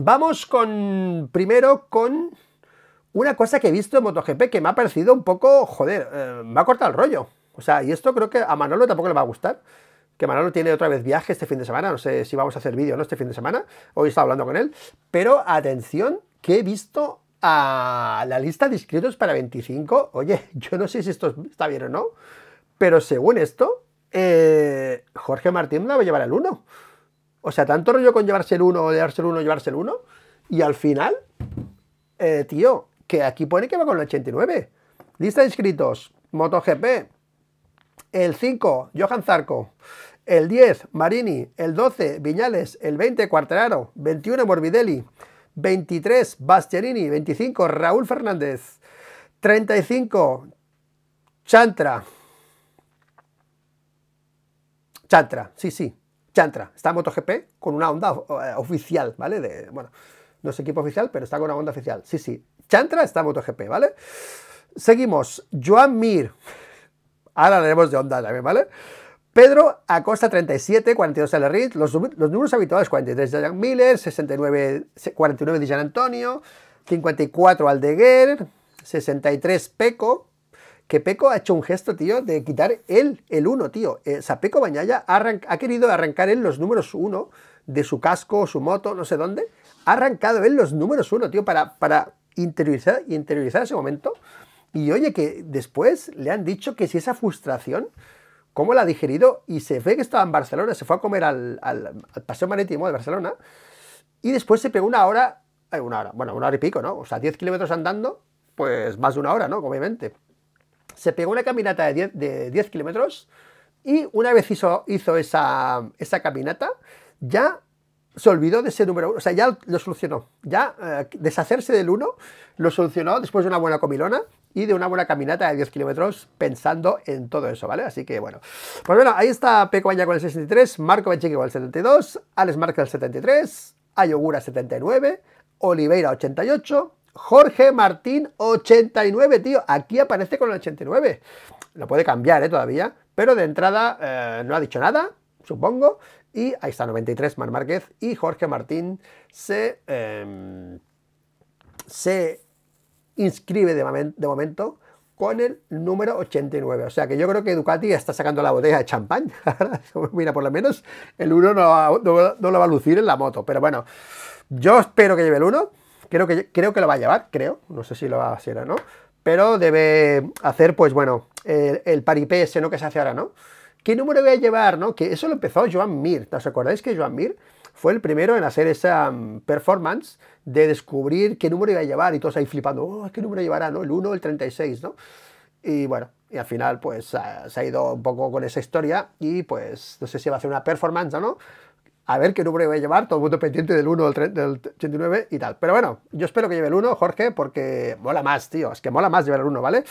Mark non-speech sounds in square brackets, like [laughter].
Vamos con primero con una cosa que he visto en MotoGP que me ha parecido un poco, joder, eh, me ha cortado el rollo. O sea, y esto creo que a Manolo tampoco le va a gustar. Que Manolo tiene otra vez viaje este fin de semana, no sé si vamos a hacer vídeo o no este fin de semana, hoy estaba hablando con él, pero atención que he visto a la lista de inscritos para 25, oye, [laughs] yo no sé si esto está bien o no, pero según esto, eh, Jorge Martín la va a llevar al 1. O sea, tanto rollo con llevarse el uno, llevarse el uno, llevarse el uno. Y al final, eh, tío, que aquí pone que va con el 89. Lista de inscritos, MotoGP. El 5, Johan Zarco. El 10, Marini. El 12, Viñales. El 20, Cuarteraro. 21, Morbidelli. 23, Bastianini. 25, Raúl Fernández. 35, Chantra. Chantra, sí, sí, Chantra. Está MotoGP con una onda eh, oficial, ¿vale? bueno, no es equipo oficial, pero está con una onda oficial. Sí, sí. Chantra está MotoGP, ¿vale? Seguimos. Joan Mir. Ahora hablaremos de onda también, ¿vale? Pedro Acosta 37, 42 el los, los números habituales 43 de Jan Miller, 69, 49 de Jan Antonio, 54 Aldeguer, 63 Peco, que Peco ha hecho un gesto, tío, de quitar él, el uno, tío. Eh, o sea, Peco Bañaya ha, querido arrancar él los números uno de su casco, su moto, no sé dónde. Ha arrancado él los números uno, tío, para, para interiorizar, interiorizar ese momento. Y oye, que después le han dicho que si esa frustración, cómo la ha digerido, y se ve que estaba en Barcelona, se fue a comer al, Paseo Marítimo de Barcelona, y después se pegó una hora, eh, una hora, bueno, una hora y pico, ¿no? O sea, 10 kilómetros andando, pues más de una hora, ¿no? Obviamente se pegó una caminata de 10, kilómetros y una vez hizo, hizo esa, esa, caminata, ya se olvidó de ese número uno. o sea, ya lo solucionó, ya eh, deshacerse del uno lo solucionó después de una buena comilona y de una buena caminata de 10 kilómetros pensando en todo eso, ¿vale? Así que bueno, pues bueno, ahí está Peco con el 63, Marco Benchique con el 72, Alex Marca el 73, Ayogura 79, Oliveira 88, Jorge Martín 89, tío. Aquí aparece con el 89. Lo puede cambiar, ¿eh? Todavía. Pero de entrada eh, no ha dicho nada, supongo. Y ahí está 93, Mar Márquez. Y Jorge Martín se, em, inscribe de, momento con el número 89. O sea que yo creo que Ducati está sacando la botella de champán. [laughs] Mira, por lo menos el 1 no, no, lo va a lucir en la moto. Pero bueno, yo espero que lleve el 1. Creo que, creo que lo va a llevar, creo. No sé si lo va a hacer o no. Pero debe hacer, pues bueno, el, el paripé ese, ¿no? Que se hace ahora, ¿no? ¿Qué número voy a llevar, no? Que eso lo empezó Joan Mir. ¿Os acordáis que Joan Mir fue el primero en hacer esa mm, performance de descubrir qué número iba a llevar y todos ahí flipando, oh, ¿qué número llevará, no? El 1 el 36, ¿no? Y bueno, y al final pues se ha ido un poco con esa historia y pues no sé si va a hacer una performance o no, a ver qué número voy a llevar, todo el mundo pendiente del 1 del, del 89 y tal. Pero bueno, yo espero que lleve el 1, Jorge, porque mola más, tío, es que mola más llevar el 1, ¿vale?